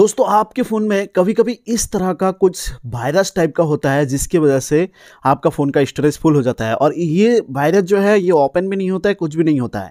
दोस्तों आपके फ़ोन में कभी कभी इस तरह का कुछ वायरस टाइप का होता है जिसकी वजह से आपका फ़ोन का स्टोरेज फुल हो जाता है और ये वायरस जो है ये ओपन भी नहीं होता है कुछ भी नहीं होता है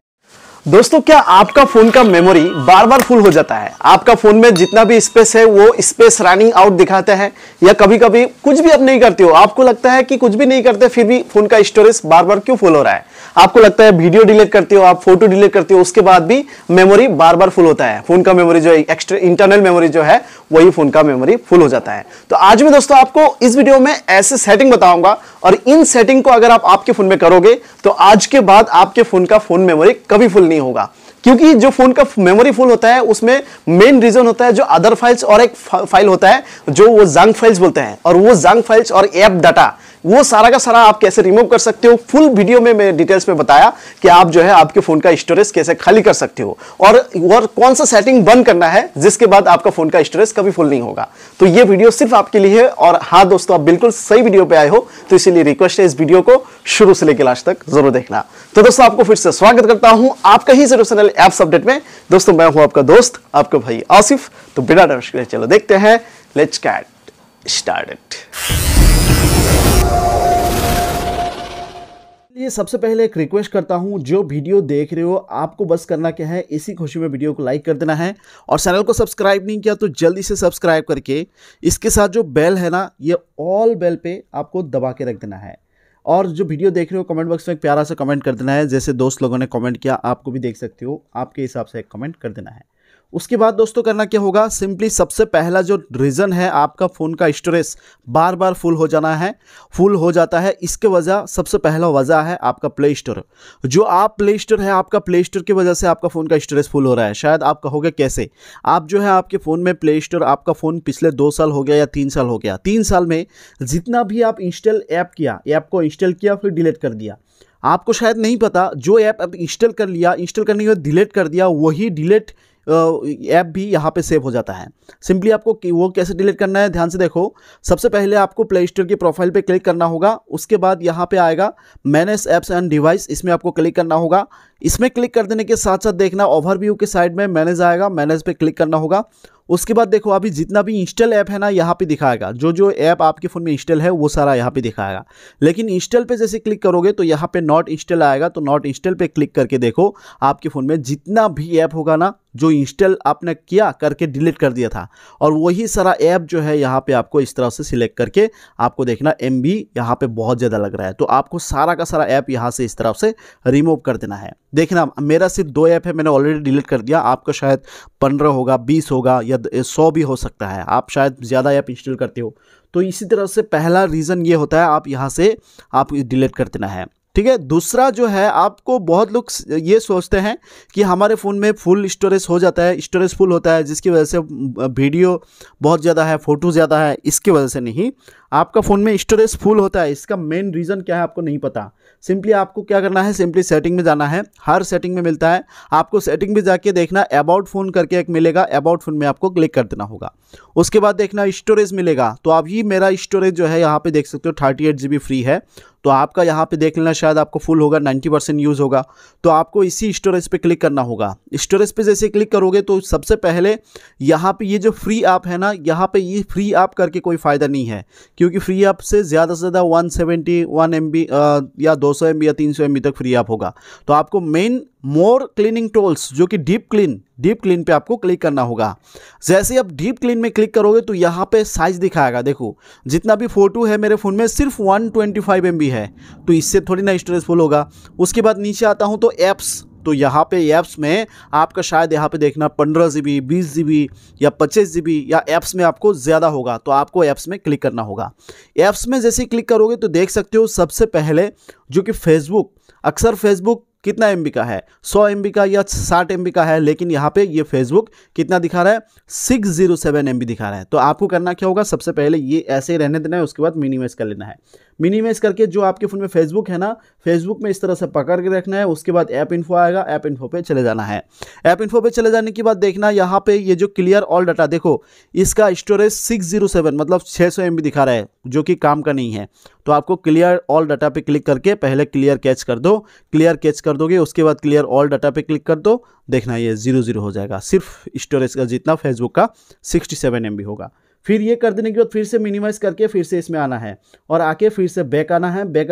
दोस्तों क्या आपका फोन का मेमोरी बार बार फुल हो जाता है आपका फोन में जितना भी स्पेस है वो स्पेस रनिंग आउट दिखाता है या कभी कभी कुछ भी आप नहीं करते हो आपको लगता है कि कुछ भी नहीं करते फिर भी फोन का स्टोरेज बार बार क्यों फुल हो रहा है आपको लगता है वीडियो डिलीट करते हो आप फोटो डिलीट करते हो उसके बाद भी मेमोरी बार बार फुल होता है फोन का मेमोरी जो एक्स्ट्रा इंटरनल मेमोरी जो है वही फोन का मेमोरी फुल हो जाता है तो आज मैं दोस्तों आपको इस वीडियो में ऐसे सेटिंग बताऊंगा और इन सेटिंग को अगर आप आपके फोन में करोगे तो आज के बाद आपके फोन का फोन मेमोरी कभी फुल नहीं नहीं होगा क्योंकि जो फोन का मेमोरी फुल होता है उसमें मेन रीजन होता है जो अदर फाइल्स और एक फाइल होता है जो वो जंग फाइल्स बोलते हैं और वो जंग फाइल्स और ऐप डाटा वो सारा का सारा आप कैसे रिमूव कर सकते हो फुल वीडियो में मैं डिटेल्स में बताया कि आप जो है आपके फोन का स्टोरेज कैसे खाली कर सकते हो और और कौन सा सेटिंग बंद करना है जिसके बाद आपका फोन का स्टोरेज कभी फुल नहीं होगा तो ये वीडियो सिर्फ आपके लिए है और हाँ दोस्तों आप बिल्कुल सही वीडियो पे आए हो तो इसीलिए रिक्वेस्ट है इस वीडियो को शुरू से लेकर लास्ट तक जरूर देखना तो दोस्तों आपको फिर से स्वागत करता हूं आपका ही जरूर चैनल एप्स अपडेट में दोस्तों मैं हूं आपका दोस्त आपका भाई आसिफ तो बिना डर चलो देखते हैं लेट्स कैट स्टार्ट ये सबसे पहले एक रिक्वेस्ट करता हूं जो वीडियो देख रहे हो आपको बस करना क्या है इसी खुशी में वीडियो को लाइक कर देना है और चैनल को सब्सक्राइब नहीं किया तो जल्दी से सब्सक्राइब करके इसके साथ जो बेल है ना ये ऑल बेल पे आपको दबा के रख देना है और जो वीडियो देख रहे हो कमेंट बॉक्स में एक प्यारा सा कमेंट कर देना है जैसे दोस्त लोगों ने कमेंट किया आपको भी देख सकते हो आपके हिसाब से एक कमेंट कर देना है उसके बाद दोस्तों करना क्या होगा सिंपली सबसे पहला जो रीज़न है आपका फ़ोन का स्टोरेज बार बार फुल हो जाना है फुल हो जाता है इसके वजह सबसे पहला वजह है आपका प्ले स्टोर जो आप प्ले स्टोर है आपका प्ले स्टोर की वजह से आपका फ़ोन का स्टोरेज फुल हो रहा है शायद आप कहोगे कैसे आप जो है आपके फ़ोन में प्ले स्टोर आपका फ़ोन पिछले दो साल हो गया या तीन साल हो गया तीन साल में जितना भी आप इंस्टॉल ऐप किया ऐप को इंस्टॉल किया फिर डिलीट कर दिया आपको शायद नहीं पता जो ऐप आप इंस्टॉल कर लिया इंस्टॉल करने के बाद डिलीट कर दिया वही डिलीट ऐप भी यहाँ पे सेव हो जाता है सिंपली आपको वो कैसे डिलीट करना है ध्यान से देखो सबसे पहले आपको प्ले स्टोर की प्रोफाइल पे क्लिक करना होगा उसके बाद यहाँ पे आएगा मैनेज ऐप्स एंड डिवाइस इसमें आपको क्लिक करना होगा इसमें क्लिक कर देने के साथ साथ देखना ओवरव्यू के साइड में मैनेज आएगा मैनेज पे क्लिक करना होगा उसके बाद देखो अभी जितना भी इंस्टॉल ऐप है ना यहाँ पे दिखाएगा जो जो ऐप आपके फ़ोन में इंस्टॉल है वो सारा यहाँ पे दिखाएगा लेकिन इंस्टॉल पे जैसे क्लिक करोगे तो यहाँ पे नॉट इंस्टॉल आएगा तो नॉट इंस्टॉल पे क्लिक करके देखो आपके फ़ोन में जितना भी ऐप होगा ना जो इंस्टॉल आपने किया करके डिलीट कर दिया था और वही सारा ऐप जो है यहाँ पे आपको इस तरह से सिलेक्ट करके आपको देखना एम बी यहाँ पर बहुत ज़्यादा लग रहा है तो आपको सारा का सारा ऐप यहाँ से इस तरह से रिमूव कर देना है देखना मेरा सिर्फ दो ऐप है मैंने ऑलरेडी डिलीट कर दिया आपका शायद पंद्रह होगा बीस होगा या सौ भी हो सकता है आप शायद ज़्यादा ऐप इंस्टॉल करते हो तो इसी तरह से पहला रीज़न ये होता है आप यहाँ से आप डिलीट कर देना है ठीक है दूसरा जो है आपको बहुत लोग ये सोचते हैं कि हमारे फ़ोन में फुल स्टोरेज हो जाता है स्टोरेज फुल होता है जिसकी वजह से वीडियो बहुत ज़्यादा है फ़ोटो ज़्यादा है इसकी वजह से नहीं आपका फ़ोन में स्टोरेज फुल होता है इसका मेन रीज़न क्या है आपको नहीं पता सिंपली आपको क्या करना है सिंपली सेटिंग में जाना है हर सेटिंग में मिलता है आपको सेटिंग में जाके देखना अबाउट फ़ोन करके एक मिलेगा अबाउट फ़ोन में आपको क्लिक कर देना होगा उसके बाद देखना स्टोरेज मिलेगा तो अभी मेरा स्टोरेज जो है यहाँ पे देख सकते हो थर्टी एट जी बी फ्री है तो आपका यहाँ पे देख लेना शायद आपको फुल होगा 90 परसेंट यूज़ होगा तो आपको इसी स्टोरेज पे क्लिक करना होगा स्टोरेज पे जैसे क्लिक करोगे तो सबसे पहले यहाँ पे ये जो फ्री ऐप है ना यहाँ पे ये फ्री ऐप करके कोई फ़ायदा नहीं है क्योंकि फ्री ऐप से ज़्यादा से ज़्यादा वन सेवेंटी या दो सौ या तीन सौ तक फ्री ऐप होगा तो आपको मेन मोर क्लीनिंग टोल्स जो कि डीप क्लीन डीप क्लीन पे आपको क्लिक करना होगा जैसे आप डीप क्लीन में क्लिक करोगे तो यहाँ पे साइज दिखाएगा देखो जितना भी फोटो है मेरे फ़ोन में सिर्फ 125 ट्वेंटी है तो इससे थोड़ी ना स्टोरेज फुल होगा उसके बाद नीचे आता हूँ तो ऐप्स तो यहाँ पे ऐप्स में आपका शायद यहाँ पे देखना पंद्रह जी बी बीस जी बी या पच्चीस जी बी या ऐप्स में आपको ज़्यादा होगा तो आपको ऐप्स में क्लिक करना होगा ऐप्स में जैसे क्लिक करोगे तो देख सकते हो सबसे पहले जो कि फेसबुक अक्सर फेसबुक कितना एम का है सौ एम का या साठ एम का है लेकिन यहाँ पे ये फेसबुक कितना दिखा रहा है सिक्स जीरो सेवन एम दिखा रहा है तो आपको करना क्या होगा सबसे पहले ये ऐसे रहने देना है उसके बाद मिनिमाइज कर लेना है मिनिमाइज करके जो आपके फ़ोन में फेसबुक है ना फेसबुक में इस तरह से पकड़ के रखना है उसके बाद ऐप इन्फो आएगा ऐप इन्फो पे चले जाना है ऐप इन्फो पे चले जाने के बाद देखना यहाँ पे ये जो क्लियर ऑल डाटा देखो इसका स्टोरेज सिक्स जीरो सेवन मतलब छः सौ एम बी दिखा रहा है जो कि काम का नहीं है तो आपको क्लियर ऑल डाटा पे क्लिक करके पहले क्लियर कैच कर दो क्लियर कैच कर दोगे उसके बाद क्लियर ऑल डाटा पे क्लिक कर दो देखना ये जीरो जीरो हो जाएगा सिर्फ स्टोरेज का जितना फेसबुक का सिक्सटी सेवन एम बी होगा फिर ये कर देने के बाद फिर से मिनिमाइज़ करके फिर से इसमें आना है और आके फिर से बैक आना है बैक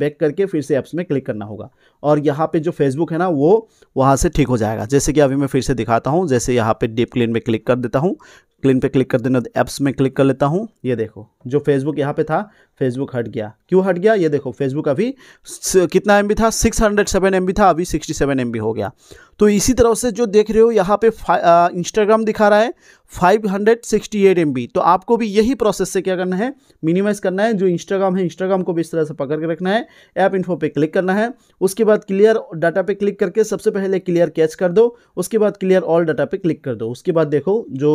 बैक करके फिर से एप्स में क्लिक करना होगा और यहाँ पे जो फेसबुक है ना वो वहाँ से ठीक हो जाएगा जैसे कि अभी मैं फिर से दिखाता हूँ जैसे यहाँ पे डीप क्लीन में क्लिक कर देता हूँ क्लीन पे क्लिक कर देना ऐप्स तो में क्लिक कर लेता हूँ ये देखो जो फेसबुक यहाँ पे था फेसबुक हट गया क्यों हट गया ये देखो फेसबुक अभी कितना एम था सिक्स हंड्रेड सेवन एम था अभी सिक्सटी सेवन एम हो गया तो इसी तरह से जो देख रहे हो यहाँ पे इंस्टाग्राम दिखा रहा है five hundred sixty eight M तो आपको भी यही प्रोसेस से क्या करना है मिनिमाइज़ करना है जो इंस्टाग्राम है इंस्टाग्राम को भी इस तरह से पकड़ के रखना है ऐप इन्फो पे क्लिक करना है उसके बाद बाद क्लियर डाटा पे क्लिक करके सबसे पहले क्लियर कैच कर दो उसके बाद क्लियर ऑल डाटा पे क्लिक कर दो उसके बाद देखो जो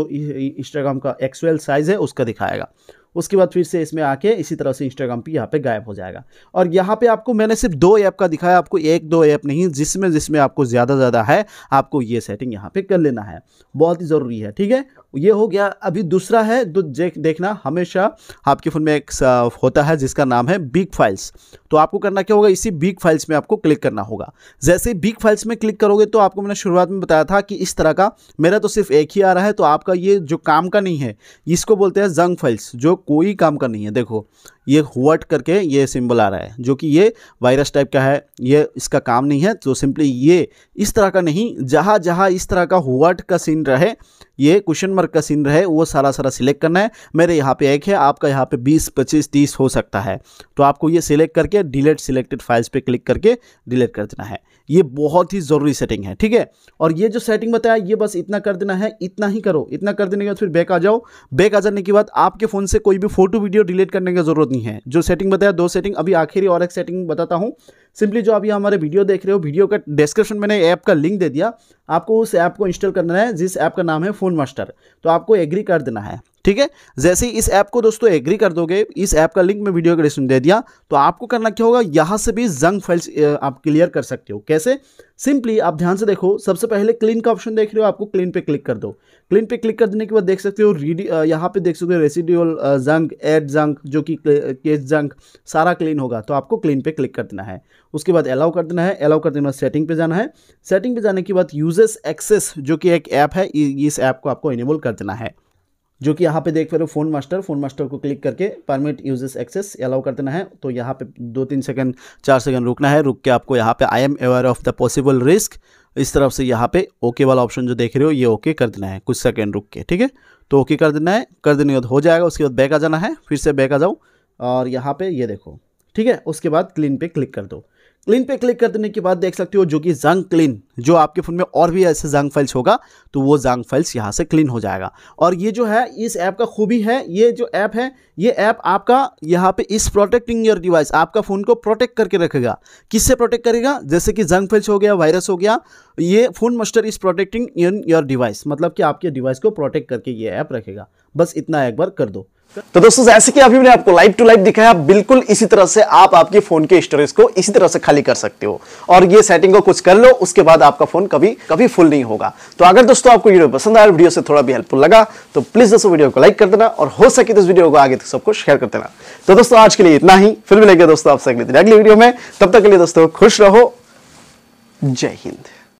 इंस्टाग्राम का एक्चुअल साइज़ है उसका दिखाएगा उसके बाद फिर से इसमें आके इसी तरह से इंस्टाग्राम पे यहाँ पे गायब हो जाएगा और यहाँ पे आपको मैंने सिर्फ दो ऐप का दिखाया आपको एक दो ऐप नहीं जिसमें जिसमें आपको ज़्यादा ज़्यादा है आपको ये सेटिंग यहाँ पे कर लेना है बहुत ही ज़रूरी है ठीक है ये हो गया अभी दूसरा है तो देखना हमेशा आपके फ़ोन में एक होता है जिसका नाम है बिग फाइल्स तो आपको करना क्या होगा इसी बिग फाइल्स में आपको क्लिक करना होगा जैसे बिग फाइल्स में क्लिक करोगे तो आपको मैंने शुरुआत में बताया था कि इस तरह का मेरा तो सिर्फ एक ही आ रहा है तो आपका ये जो काम का नहीं है इसको बोलते हैं जंग फाइल्स जो कोई काम का नहीं है देखो ये हुआट करके ये सिंबल आ रहा है जो कि ये वायरस टाइप का है ये इसका काम नहीं है तो सिंपली ये इस तरह का नहीं जहाँ जहाँ इस तरह का हुआट का सीन रहे ये क्वेश्चन मार्क का सीन रहे वो सारा सारा सिलेक्ट करना है मेरे यहाँ पे एक है आपका यहाँ पे 20, 25, 30 हो सकता है तो आपको ये सिलेक्ट करके डिलीट सिलेक्टेड फाइल्स पे क्लिक करके डिलीट कर देना है ये बहुत ही ज़रूरी सेटिंग है ठीक है और ये जो सेटिंग बताया ये बस इतना कर देना है इतना ही करो इतना कर देने के बाद फिर बैक आ जाओ बैक आ जाने के बाद आपके फ़ोन से कोई भी फोटो वीडियो डिलीट करने की ज़रूरत नहीं करनी है जो सेटिंग बताया दो सेटिंग अभी आखिरी और एक सेटिंग बताता हूँ सिंपली जो अभी हमारे वीडियो देख रहे हो वीडियो का डिस्क्रिप्शन मैंने ऐप का लिंक दे दिया आपको उस ऐप को इंस्टॉल करना है जिस ऐप का नाम है फ़ोन मास्टर तो आपको एग्री कर देना है ठीक है जैसे ही इस ऐप को दोस्तों एग्री कर दोगे इस ऐप का लिंक मैं वीडियो के डिस्क्रिप्शन दे दिया तो आपको करना क्या होगा यहाँ से भी जंग फाइल्स आप क्लियर कर सकते हो कैसे सिंपली आप ध्यान से देखो सबसे पहले क्लीन का ऑप्शन देख रहे हो आपको क्लीन पे क्लिक कर दो क्लीन पे क्लिक कर देने के बाद देख सकते हो रीड यहाँ पे देख सकते हो रेसिड्यूअल जंग एड जंग जो कि केस जंग सारा क्लीन होगा तो आपको क्लीन पे क्लिक कर देना है उसके बाद अलाउ कर देना है अलाउ कर देने के बाद सेटिंग पे जाना है सेटिंग पे जाने के बाद यूजर्स एक्सेस जो कि एक ऐप है इस ऐप को आपको इनेबल कर देना है जो कि यहाँ पे देख पा रहे हो फोन मास्टर फोन मास्टर को क्लिक करके परमिट यूजेस एक्सेस अलाउ कर देना है तो यहाँ पे दो तीन सेकंड चार सेकंड रुकना है रुक के आपको यहाँ पे I am aware of the possible risk इस तरफ से यहाँ पे ओके वाला ऑप्शन जो देख रहे हो ये ओके कर देना है कुछ सेकंड रुक के ठीक है तो ओके कर देना है कर देने के बाद हो जाएगा उसके बाद बैक आ जाना है फिर से बैक आ जाओ और यहाँ पर ये देखो ठीक है उसके बाद क्लीन पे क्लिक कर दो क्लीन पे क्लिक कर देने के बाद देख सकते हो जो कि जंग क्लीन जो आपके फ़ोन में और भी ऐसे जंग फाइल्स होगा तो वो जंग फाइल्स यहाँ से क्लीन हो जाएगा और ये जो है इस ऐप का खूबी है ये जो ऐप है ये ऐप आपका यहाँ पे इस प्रोटेक्टिंग योर डिवाइस आपका फ़ोन को प्रोटेक्ट करके रखेगा किससे प्रोटेक्ट करेगा जैसे कि जंग फाइल्स हो गया वायरस हो गया ये phone master is protecting in your device मतलब कि आपके डिवाइस को प्रोटेक्ट करके ये ऐप रखेगा बस इतना एक बार कर दो तो दोस्तों जैसे कि अभी मैंने आपको लाइव टू लाइव दिखाया बिल्कुल इसी तरह से आप आपके फोन के स्टोरेज को इसी तरह से खाली कर सकते हो और ये सेटिंग को कुछ कर लो उसके बाद आपका फोन कभी कभी फुल नहीं होगा तो अगर दोस्तों आपको वीडियो पसंद आया वीडियो से थोड़ा भी हेल्पफुल लगा तो प्लीज दोस्तों वीडियो को लाइक कर देना और हो सके तो इस वीडियो को आगे तक सबको शेयर कर देना तो दोस्तों आज के लिए इतना ही फिर मिलेगा दोस्तों आपसे अगले दिन अगली वीडियो में तब तक के लिए दोस्तों खुश रहो जय हिंद